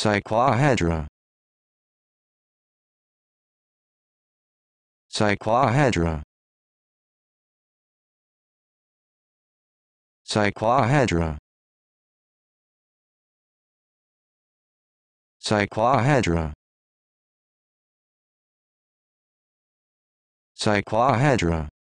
Cyclohedra Cyclohedra Cyclohedra Cyclohedra Cyclohedra